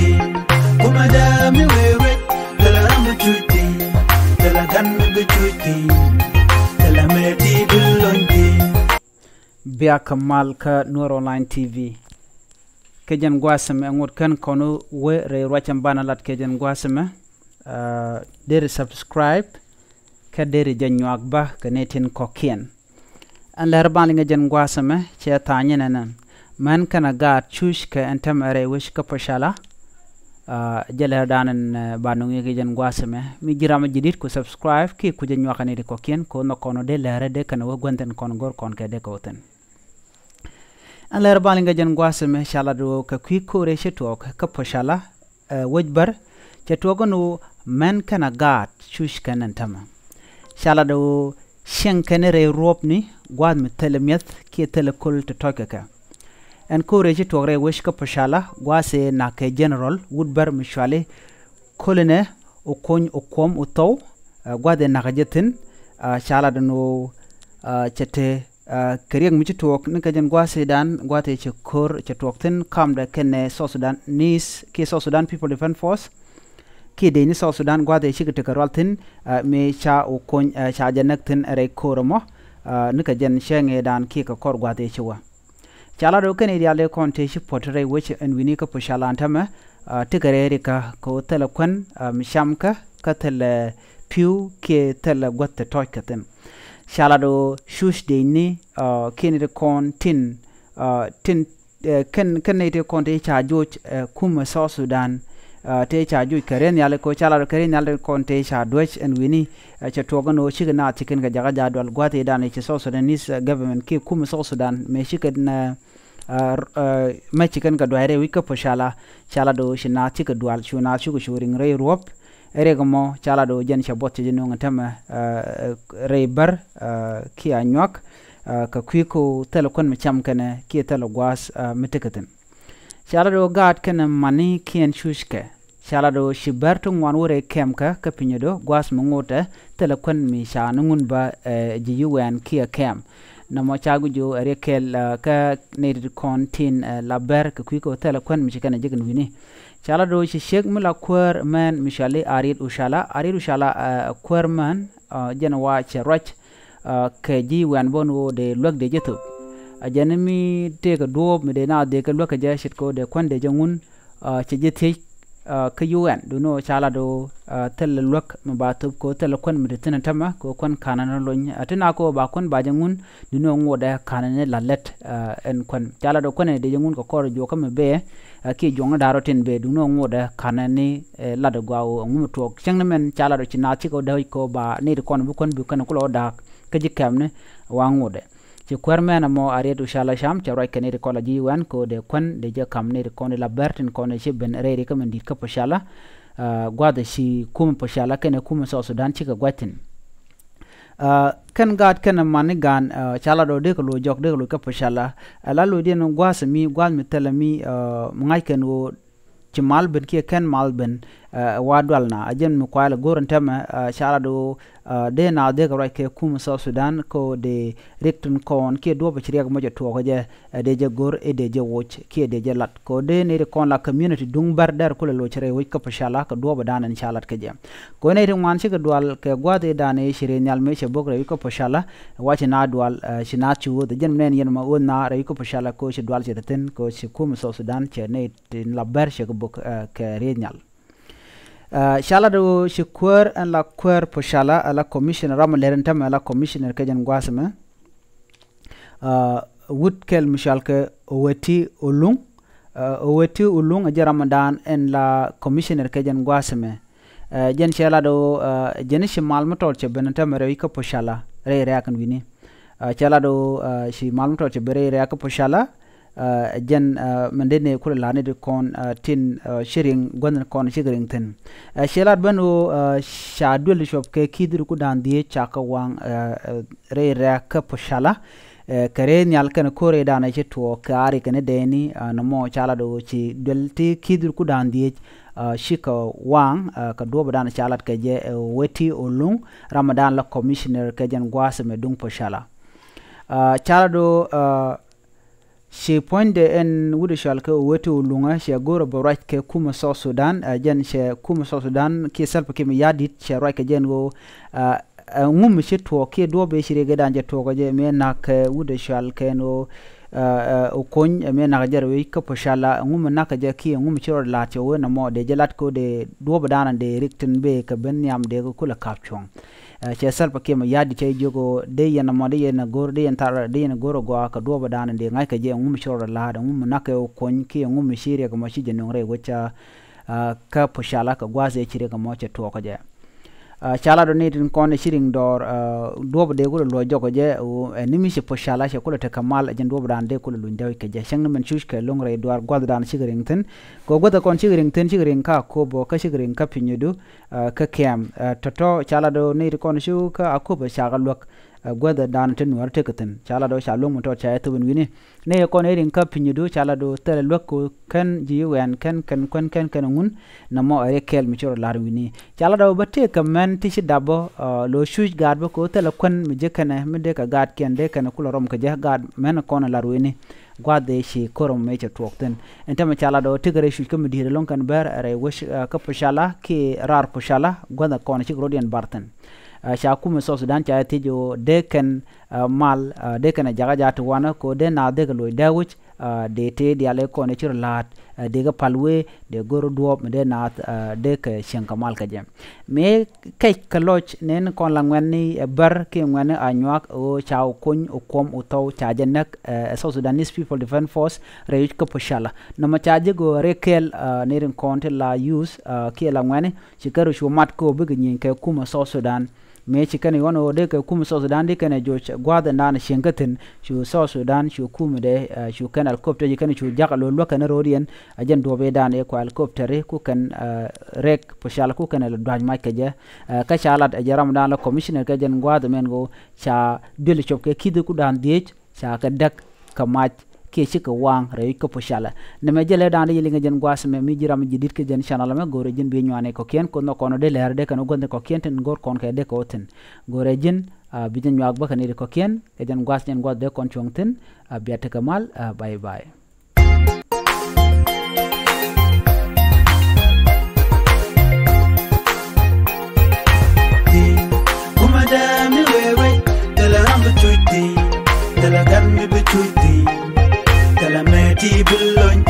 chuti kuma dami wewe dalarambu chuti dalagannugu chuti dalamereti dullondi biyak mal ka nuor online tv kejan gwasame angot kan kono we re rwachan bana lat kejan gwasame uh, dere subscribe ka dere janyuak ba kanetin kokien an ler balinga jan gwasame che tanyenanan man kana ga chush ka entam are wish ka pashala uh, jele danen eh, banung yegi jan gwaseme mi jirama jidit ku subscribe ki ku jan nyaka ni ko kien ko no kono de lere de kana wo gwenten kon gor kon ke de ko ten an lere balinga jan gwaseme shala do ka kwi kore re she to ka po shala uh, bar che to gono men kana gat shush kanan tama shala do shen kana re rop ni gwad mi telemyet ki tele kul to tokeka encourage togre weshka pashala gwase ke general woodbar mishwale kolene okony okom utow uh, gwade nakajetin eh, shala shaladano uh, eh, chete kerieng keriang michi tuok nikajen gwase dan gwate che kor che tuok tin da kene South Sudan nis ke South Sudan People Defense Force ki ni South Sudan gwate che kete karwal tin uh, me cha okony uh, cha janak tin ere koromo uh, nikajen shenge dan ki ka kor gwate che wa chala ro kan idia shi potre which and we ka pushala antama tigare ka ko tala kon misham um, ka ka piu ke tala gwatta toy chala ro shush de ni uh, ken kon tin uh, tin uh, ne cha so sudan uh, te cha ju keren yale ko chala keren yale kon te cha duch en wini uh, cha toga no chi na tikin ga jaga ja dol gwate dan e chi so sudanese uh, government ke kum so sudan me shi na uh, uh, uh me chikan ga dwaire wika poshala chala do shi na chi dwal chu na chu shu ring e re ruop ere mo chala do jen cha bot jinu ngatama uh, re bar uh, ki anyak uh, ka kwiko telekon mcham kana uh, ki telo uh, mitikatin calado gaat kenem mani kien shushke calado shibertu ngwan wure kemke kepinyodo gwas mungote telekwen mi sha nungun ba uh, ji UN kia kem namo chagu jo rekel uh, ka needed kon tin laber ke kwiko telekwen mi shikana jigin wini calado shi shik mula kwer men mi shali arid ushala arid ushala kwer men uh, jena wa che roch ke ji UN bon de lwek de jitub ajana mi te ka duob mi de na de ka loka ja shit ko de kwande jangun che je te ka UN do no chala do tel lok mi ba tub ko tel kon mi de tana tama ko kon kanan lo nya atana ko ba kon ba jangun do no ngo da kanan la let en kon chala do kon e de jangun ko kor jo ka mi be ki jonga daro ten be do no ngo da kanan ni e, la da gwa ngum to chang men chala do china chi ko da ko ba ni de kon bu kon bu kon ko lo da ka ji kam ne wa ngo da karmnm arushalasa arakojika kalbrkusag ken ga kn mani gan ah, salao dljok pusala ah, lal gwasmitlm aken ah, ci malbnk ken malben waadwalna ajen mi kwala goron tema do de na de ga ke kum so sudan ko de rikton kon ke do ba chiriya mo to ko je de je gor e de je woch ke de je lat ko de ne kon la community dung bar dar ko lo chere wo pa pashala ka do ba dan inshallah ke je ko ne ri man shi dwal ke gwa de dan e shire nyal me che bogre ko pa pashala wa che na dwal shi na chu de jen men yen ma on na re ko pa pashala ko shi dwal che ten ko shi kum so sudan che ne tin la bar she ko ke re nyal Uh, shala do shi an la kwer po shala ala commissioner ram leren tam ala commissioner kajan jan gwasme eh. uh, wut kel mishal ke oweti ulung uh, oweti ulung aja ramadan en la commissioner kajan jan gwasme eh. uh, jen shala do uh, jen shi malmo tol che benatam rewi ko po shala re re akan wini uh, shala do uh, shi malmo tol che bere re po shala Uh, jan uh, mandene kula lani de kon uh, tin shirin gwandan kon shirin tin shelat banu shadul shop ke kidir ku dan die chaka wang re re ka pushala kare nyal kan kore dana che to kari kan deni namo chala do chi delti kidir ku dan die shika wang ka duoba dana chalat ke je weti olung ramadan la commissioner ke jan gwasme dung pushala chala do she poinde en wuda shalka wete lunga she gora right ke kuma so sudan ajen eh, she kuma so sudan ke salpa ke yadit she right ke jen go eh, eh, ngum she to ke do be shire dan je to je me nak wuda shalke no okony eh, eh, eh, me na kajar we ka poshala ngum na kaja ki ngum chiro la che we na mo de jelat ko de do badana de riktin be ka ben yam de ko kula kapchong che sal pa kema yadi che jogo de yana mo de yana gor de yana de yana goro go ka do badana de ngai ka je ngum chiro la da ngum na ka okony ki ngum shire ka mo shi je nongre go cha ka poshala ka gwaze chire ka mo che to ka je shala do nitin kone shiring dor duob de gure lo joko je nimishi po shala she kula te kamal ajan duob dan de kula lun dewe keje sheng men shushke long rei duar gwad dan shigring ten go gwada kon shigring ten shigring ka kubo ka shigring ka pinyudu ka kiam toto shala do nitin kone shu ka akubo shaga luak gwada dan tin war teketen chala do sha lumu to chae tu winni ne ko ne rin ka pinyu du chala do tere lokko ken ji wen ken ken ken ken ken ngun na mo are kel mi chor lar winni chala do batte ka men ti shi dabo lo shuj gad bo ko tele kon mi je kana mi de ka gad ken de kana kulo rom ka je gad men ko na lar winni gwade shi korom meche tuokten ente me chala do tigare shi kem dire lon kan ber are wish ka pushala ki rar pushala gwada kon shi grodian barten Eh, shakum so sudan cha tijo deken eh, mal eh, deken jaga jatu wana ko de na de loy dawich de te de ale ko ne chir lat de ga palwe de goro duop de na de ke shenka mal ka jem me kai kaloch nen kon la ngwani bar ke ngwani anyak o chao kun o kom o tau cha jenak so sudanese people defense force reyuch ko pushala no ma cha je go rekel nerin konte la use ke la ngwani chikaru shumat ko bignyin ke kuma so sudan mechi kani wana ode ka kuma South Sudan de kana jo gwada nan shengatin shu South Sudan shu de shu kan helicopter je kana shu jaga lo lo kana rodian ajan dobe dan e ko ku kan rek pushal ku kan dwaj ma kaje ka shalat ajaram dan commissioner ka gwada men go cha dil chop ke kidu ku dan dech cha ka dak ka mach ke ci ko wang re ko pushala ne me jele dan yi li nga jen gwas me mi jiram ji dit ke jen channel me gore jin bi nyane ko ken ko no ko no de leer de kan gonde ko ken ten gor kon ke de ko ten gore jin bi jen nyak ba kan ri ko ken ke jen gwas jen gwas de kon chong ten bi atakamal bye bye Dala gan mi bi chuti table